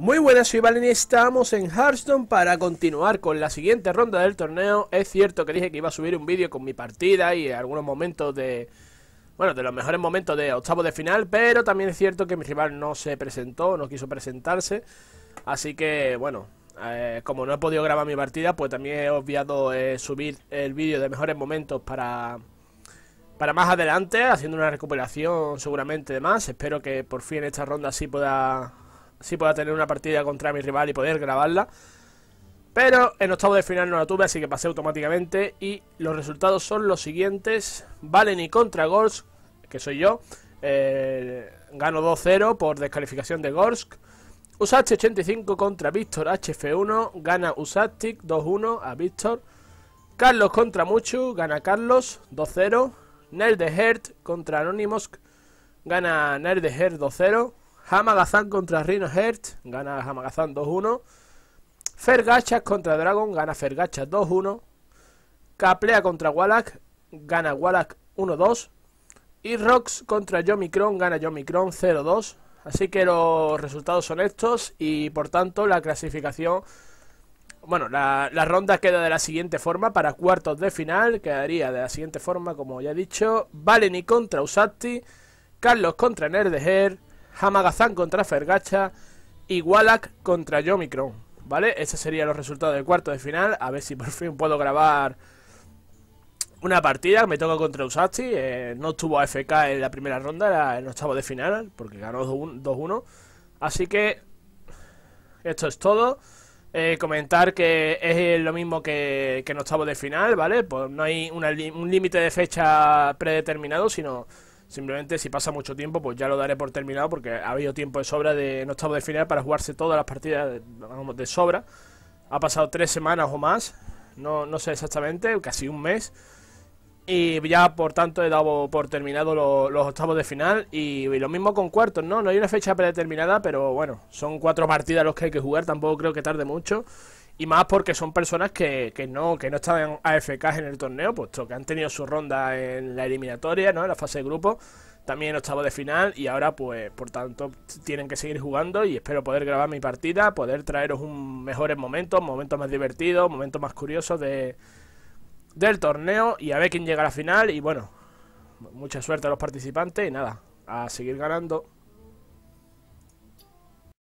Muy buenas, soy Valen y estamos en Hearthstone para continuar con la siguiente ronda del torneo. Es cierto que dije que iba a subir un vídeo con mi partida y algunos momentos de... Bueno, de los mejores momentos de octavo de final, pero también es cierto que mi rival no se presentó, no quiso presentarse. Así que, bueno, eh, como no he podido grabar mi partida, pues también he obviado eh, subir el vídeo de mejores momentos para... Para más adelante, haciendo una recuperación seguramente de más. Espero que por fin esta ronda sí pueda si pueda tener una partida contra mi rival y poder grabarla. Pero en octavo de final no la tuve, así que pasé automáticamente. Y los resultados son los siguientes. Valen y contra Gorsk, que soy yo. Eh, gano 2-0 por descalificación de Gorsk. Usach 85 contra Víctor HF1. Gana Usactic 2-1 a Víctor. Carlos contra Muchu. Gana Carlos 2-0. Nerd de contra Anonymous. Gana Nerd de 2-0. Hamagazan contra Rino Hertz, gana Hamagazan 2-1. Fergachas contra Dragon, gana Fergachas 2-1. Caplea contra Wallach, gana Wallach 1-2. Y Rox contra Yomicron, gana Yomicron 0-2. Así que los resultados son estos y por tanto la clasificación... Bueno, la, ronda queda de la siguiente forma para cuartos de final. Quedaría de la siguiente forma, como ya he dicho. Valeni contra Usati. Carlos contra Nerdeher. Hamagazán contra Fergacha y Wallach contra Yomicron, ¿vale? Ese sería los resultados del cuarto de final. A ver si por fin puedo grabar una partida. Me toca contra Usasti. Eh, no estuvo AFK en la primera ronda, era en octavo de final, porque ganó 2-1. Así que esto es todo. Eh, comentar que es lo mismo que, que en octavo de final, ¿vale? Pues no hay un límite de fecha predeterminado, sino Simplemente si pasa mucho tiempo, pues ya lo daré por terminado porque ha habido tiempo de sobra de, en octavos de final para jugarse todas las partidas de, sobra. Ha pasado tres semanas o más, no, no sé exactamente, casi un mes. Y ya por tanto he dado por terminado los octavos de final y, y, lo mismo con cuartos, ¿no? No hay una fecha predeterminada, pero bueno, son cuatro partidas los que hay que jugar, tampoco creo que tarde mucho. Y más porque son personas que, que no, que no estaban AFK en el torneo, puesto que han tenido su ronda en la eliminatoria, ¿no? En la fase de grupo, también en octavo de final, y ahora, pues, por tanto, tienen que seguir jugando. Y espero poder grabar mi partida, poder traeros un mejores momentos, momentos más divertidos, momentos más curiosos de, del torneo. Y a ver quién llega a la final. Y bueno, mucha suerte a los participantes y nada, a seguir ganando.